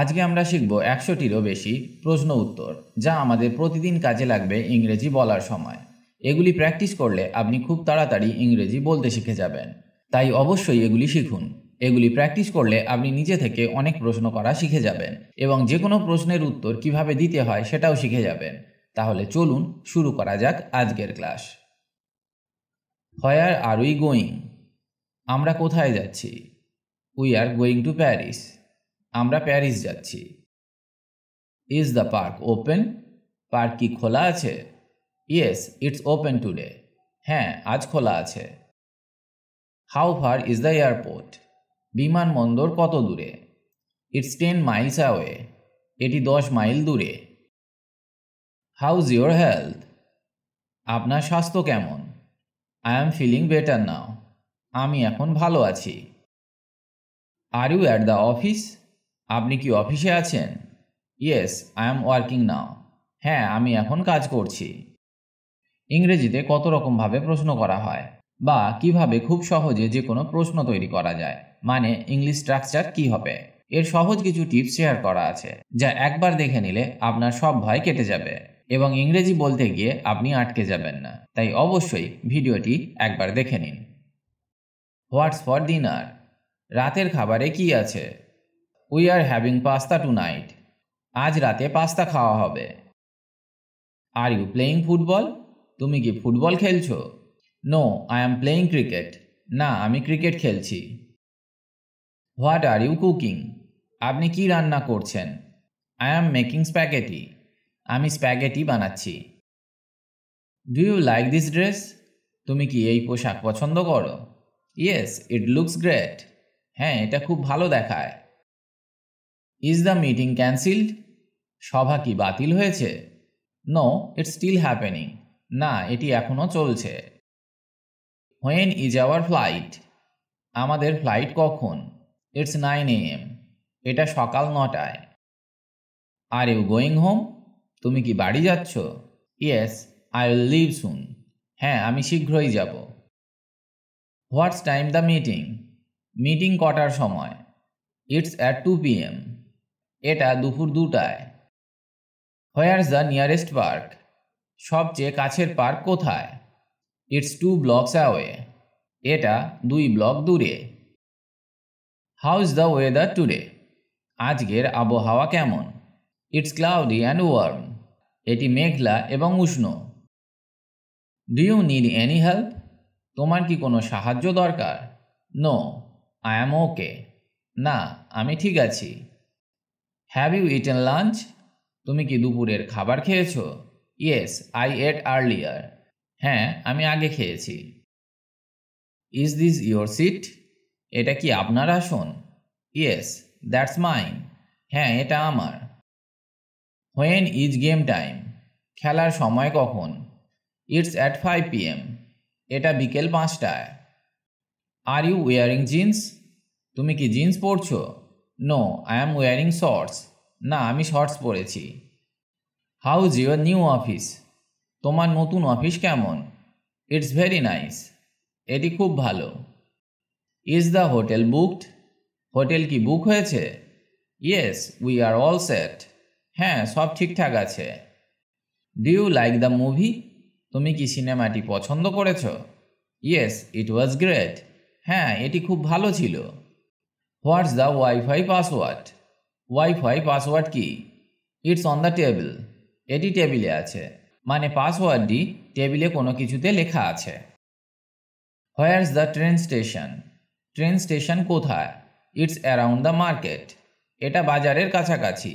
আজকে আমরা শিখব একশোটিরও বেশি প্রশ্ন উত্তর যা আমাদের প্রতিদিন কাজে লাগবে ইংরেজি বলার সময় এগুলি প্র্যাকটিস করলে আপনি খুব তাড়াতাড়ি ইংরেজি বলতে শিখে যাবেন তাই অবশ্যই এগুলি শিখুন এগুলি প্র্যাকটিস করলে আপনি নিজে থেকে অনেক প্রশ্ন করা শিখে যাবেন এবং যে কোনো প্রশ্নের উত্তর কিভাবে দিতে হয় সেটাও শিখে যাবেন তাহলে চলুন শুরু করা যাক আজকের class where are we going আমরা কোথায় যাচ্ছি we are going to Paris আমরা প্যারিস যাচ্ছি is the park open park কি খোলা আছে ইয়েস ইটস ওপেন টুডে হ্যাঁ আজ খোলা আছে how far is the airport বিমানবন্দর কত দূরে ইটস টেন মাইলস অ্যাওয়ে এটি দশ মাইল দূরে হাউজ ইউর হেলথ আপনার স্বাস্থ্য কেমন I am feeling better now আমি এখন ভালো আছি are you at the office আপনি কি অফিসে আছেন yes I am working now হ্যাঁ আমি এখন কাজ করছি ইংরেজিতে কত রকমভাবে প্রশ্ন করা হয় বা কিভাবে খুব সহজে যে কোনো প্রশ্ন তৈরি করা যায় মানে ইংলিশ স্ট্রাকচার কি হবে এর সহজ কিছু টিপস শেয়ার করা আছে যা একবার দেখে নিলে আপনার সব ভয় কেটে যাবে এবং ইংরেজি বলতে গিয়ে আপনি আটকে যাবেন না তাই অবশ্যই ভিডিওটি একবার দেখে নিন হোয়াটস ফর ডিনার রাতের খাবারে কি আছে we are having pasta tonight আজ রাতে পাস্তা খাওয়া হবে আর ইউ প্লেয়িং ফুটবল তুমি কি ফুটবল খেলছো no I am playing cricket না আমি ক্রিকেট খেলছি হোয়াট আর ইউ কুকিং আপনি কি রান্না করছেন আই অ্যাম মেকিং স্প্যাগেটি আমি স্প্যাগেটি বানাচ্ছি do you like this dress তুমি কি এই পোশাক পছন্দ করো ইয়েস ইট লুকস গ্রেট হ্যাঁ এটা খুব ভালো দেখায় ইজ দ্য মিটিং ক্যান্সেলড সভা কি বাতিল হয়েছে নো ইটস স্টিল হ্যাপেনিং না এটি এখনও চলছে হোয়েন ইজ আওয়ার ফ্লাইট আমাদের ফ্লাইট কখন ইটস নাইন এ এম এটা সকাল নটায় আর ইউ গোয়িং হোম তুমি কি বাড়ি যাচ্ছ yes I will leave soon হ্যাঁ আমি শীঘ্রই যাব what's time the meeting meeting কটার সময় it's at two P M এটা দুপুর দুটায় হোয়ার্স দ্য নিয়ারেস্ট পার্ক সবচেয়ে কাছের পার্ক কোথায় ইটস টু ব্লকস অ্যাওয়ে এটা দুই ব্লক দূরে হাউজ দ্য ওয়েদার টুডে আজকের আবহাওয়া কেমন ইটস ক্লাউডি অ্যান্ড ওয়ার্ম এটি মেঘলা এবং উষ্ণ do you need any help তোমার কি কোনো সাহায্য দরকার নো আই অ্যাম ওকে না আমি ঠিক আছি হ্যাভ ইউ ইটেন লাঞ্চ তুমি কি দুপুরের খাবার খেয়েছো ইয়েস আই এট আর্লিয়ার হ্যাঁ আমি আগে খেয়েছি ইজ দিস ইয়োর সিট এটা কি আপনার আসন ইয়েস দ্যাটস মাইন হ্যাঁ এটা আমার হোয়েন ইজ গেম টাইম খেলার সময় কখন ইটস অ্যাট ফাইভ পিএম এটা বিকেল পাঁচটায় আর ইউ ওয়ারিং জিন্স তুমি কি জিন্স পরছো no I am wearing shorts না আমি শর্টস পরেছি how is your new office তোমার নতুন অফিস কেমন ইটস ভেরি নাইস এটি খুব ভালো is the hotel booked hotel কি বুক হয়েছে yes we are all set হ্যাঁ সব ঠিকঠাক আছে do you like the movie তুমি কি সিনেমাটি পছন্দ করেছ ইয়েস ইট ওয়াজ গ্রেট হ্যাঁ এটি খুব ভালো ছিল what's the wifi password wifi password কি ইটস অন দ্য টেবিল এটি টেবিলে আছে মানে পাসওয়ার্ডটি টেবিলে কোনো কিছুতে লেখা আছে where's the train station train station কোথায় ইটস অ্যারাউন্ড দ্য মার্কেট এটা বাজারের কাছাকাছি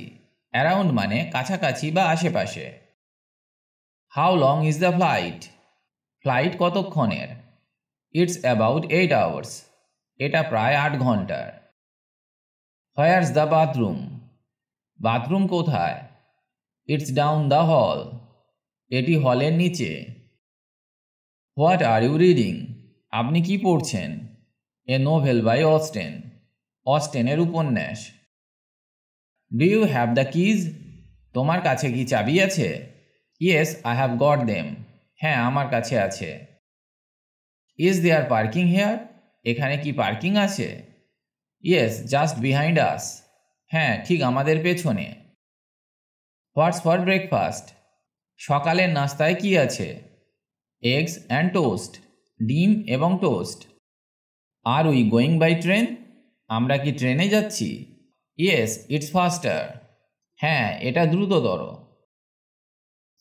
অ্যারাউন্ড মানে কাছাকাছি বা আশেপাশে how long is the flight flight কতক্ষণের ইটস অ্যাবাউট এইট আওয়ার্স এটা প্রায় আট ঘন্টার হোয়ার্স দ্য বাথরুম বাথরুম কোথায় ইটস ডাউন দ্য হল এটি হলের নিচে হোয়াট আর ইউ রিডিং আপনি কি পড়ছেন এ নোভেল বাই অস্টেন অস্টেনের উপন্যাস do you have the keys তোমার কাছে কি চাবি আছে yes I have got them হ্যাঁ আমার কাছে আছে ইজ দেয়ার পার্কিং হেয়ার এখানে কি পার্কিং আছে ইয়েস জাস্ট বিহাইন্ড আস হ্যাঁ ঠিক আমাদের পেছনে হোয়াটস ফর ব্রেকফাস্ট সকালের নাস্তায় কি আছে এগস অ্যান্ড টোস্ট ডিম এবং toast are we going by train আমরা কি ট্রেনে যাচ্ছি ইয়েস ইটস ফাস্টার হ্যাঁ এটা দ্রুততর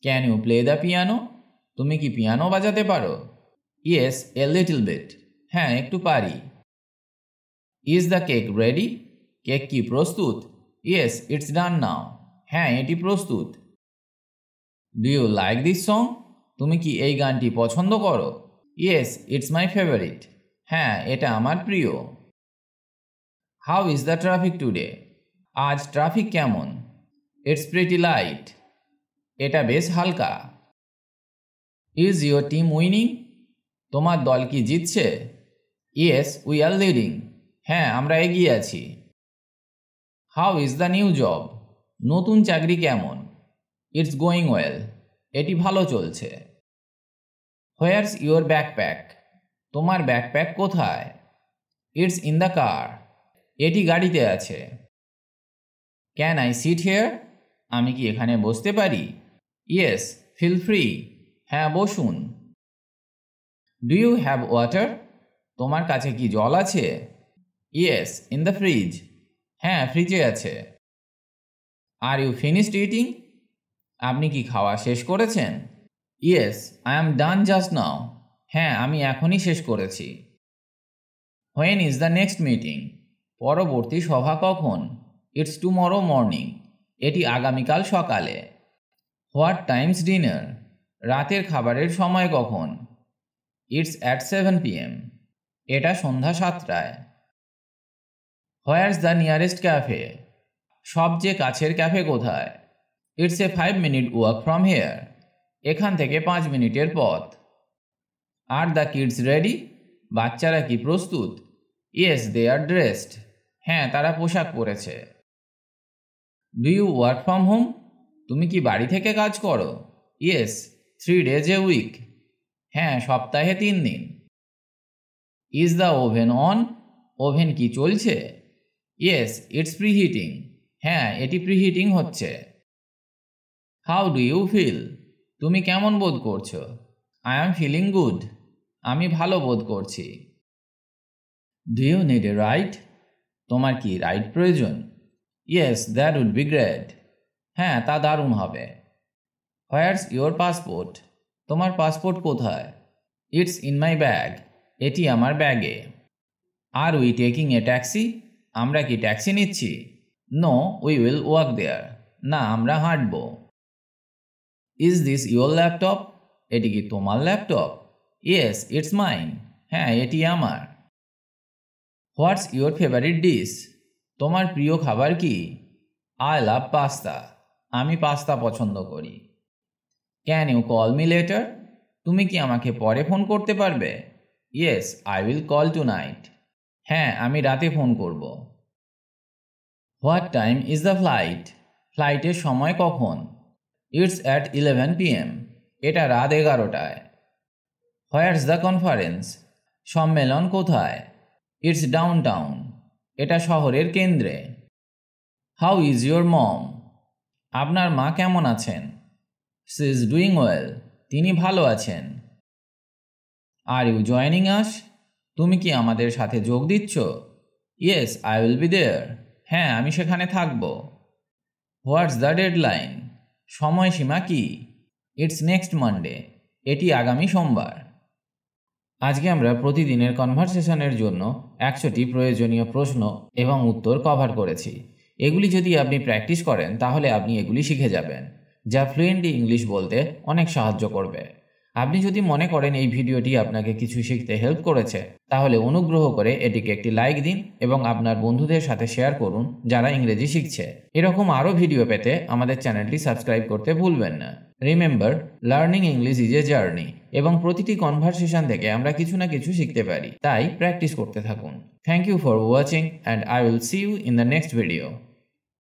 can you play the piano তুমি কি পিয়ানো বাজাতে পারো ইয়েস এ লিটল বিট হ্যাঁ একটু পারি is the cake ready cake কি প্রস্তুত ইয়েস ইটস ডান নাও হ্যাঁ এটি প্রস্তুত do you like this song তুমি কি এই গানটি পছন্দ করো ইয়েস ইটস মাই ফেভারিট হ্যাঁ এটা আমার প্রিয় how is the traffic today আজ ট্রাফিক কেমন ইটস প্রিটি লাইট এটা বেশ হালকা ইজ ইউর টিম উইনিং তোমার দল কি জিতছে ইয়েস উই আর লিডিং হ্যাঁ আমরা এগিয়ে আছি how is the new job নতুন চাকরি কেমন ইটস গোয়িং ওয়েল এটি ভালো চলছে হোয়ার্স ইউর ব্যাকপ্যাক তোমার ব্যাকপ্যাক কোথায় ইটস ইন দ্য কার এটি গাড়িতে আছে ক্যান আই সিট হেয়ার আমি কি এখানে বসতে পারি ইয়েস ফিল ফ্রি হ্যাঁ বসুন ডু ইউ হ্যাভ ওয়াটার তোমার কাছে কি জল আছে ইয়েস ইন দ্য ফ্রিজ হ্যাঁ ফ্রিজে আছে আর ইউ ফিনিশড ইটিং আপনি কি খাওয়া শেষ করেছেন yes I am done just now হ্যাঁ আমি এখনই শেষ করেছি when is the next meeting পরবর্তী সভা কখন ইটস টুমরো মর্নিং এটি আগামীকাল সকালে হোয়াট টাইমস ডিনার রাতের খাবারের সময় কখন ইটস অ্যাট সেভেন পিএম এটা সন্ধ্যা সাতটায় হোয়ার্স দ্য নিয়ারেস্ট ক্যাফে সবচেয়ে কাছের ক্যাফে কোথায় it's a five minute walk from here এখান থেকে পাঁচ মিনিটের পথ আর দ্য কিডস রেডি বাচ্চারা কি প্রস্তুত ইয়েস দে আর ড্রেসড হ্যাঁ তারা পোশাক পরেছে do you work from home তুমি কি বাড়ি থেকে কাজ করো yes three days a week হ্যাঁ সপ্তাহে তিন দিন is the oven on oven কি চলছে ইয়েস ইটস প্রিহিটিং হ্যাঁ এটি প্রিহিটিং হচ্ছে হাউ ডু ইউ ফিল তুমি কেমন বোধ করছো আই অ্যাম ফিলিং গুড আমি ভালো বোধ করছি do you need a ride তোমার কি রাইট প্রয়োজন yes that would be great হ্যাঁ তা দারুণ হবে হোয়ার্স ইয়োর পাসপোর্ট তোমার পাসপোর্ট কোথায় ইটস ইন মাই ব্যাগ এটি আমার ব্যাগে are we taking a taxi আমরা কি ট্যাক্সি নিচ্ছি no we will walk there না আমরা হাঁটব ইজ দিস ইয়োর ল্যাপটপ এটি কি তোমার ল্যাপটপ ইয়েস ইটস মাইন হ্যাঁ এটি আমার হোয়াটস ইয়োর ফেভারিট ডিশ তোমার প্রিয় খাবার কি আই লাভ পাস্তা আমি পাস্তা পছন্দ করি can you call me later তুমি কি আমাকে পরে ফোন করতে পারবে yes I will call tonight হ্যাঁ আমি রাতে ফোন করব what time is the flight ফ্লাইটের সময় কখন ইটস অ্যাট ইলেভেন পিএম এটা রাত এগারোটায় হোয়াটস দ্য কনফারেন্স সম্মেলন কোথায় ইটস ডাউন টাউন এটা শহরের কেন্দ্রে হাউ ইজ ইয়োর মম আপনার মা কেমন আছেন সি ইজ ডুইং ওয়েল তিনি ভালো আছেন আর ইউ জয়নিং আস তুমি কি আমাদের সাথে যোগ দিচ্ছ yes I will be there হ্যাঁ আমি সেখানে থাকব হোয়াটস দ্য ডেড লাইন সময়সীমা কি ইটস নেক্সট মানডে এটি আগামী সোমবার আজকে আমরা প্রতিদিনের কনভারসেশনের জন্য একশোটি প্রয়োজনীয় প্রশ্ন এবং উত্তর কভার করেছি এগুলি যদি আপনি প্র্যাকটিস করেন তাহলে আপনি এগুলি শিখে যাবেন যা ফ্লুয়েন্টলি ইংলিশ বলতে অনেক সাহায্য করবে আপনি যদি মনে করেন এই ভিডিওটি আপনাকে কিছু শিখতে হেল্প করেছে তাহলে অনুগ্রহ করে এটিকে একটি লাইক দিন এবং আপনার বন্ধুদের সাথে শেয়ার করুন যারা ইংরেজি শিখছে এরকম আরও ভিডিও পেতে আমাদের চ্যানেলটি সাবস্ক্রাইব করতে ভুলবেন না remember learning English is a journey এবং প্রতিটি কনভারসেশন থেকে আমরা কিছু না কিছু শিখতে পারি তাই প্র্যাকটিস করতে থাকুন thank you for watching and I will see you in the next video